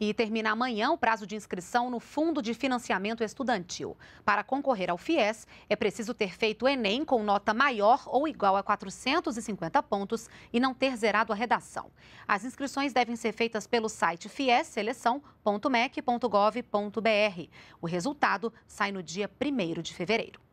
e termina amanhã o prazo de inscrição no Fundo de Financiamento Estudantil. Para concorrer ao FIES, é preciso ter feito Enem com nota maior ou igual a 450 pontos e não ter zerado a redação. As inscrições devem ser feitas pelo site fiesseleção.mec.gov.br. O resultado sai no dia 1 de fevereiro.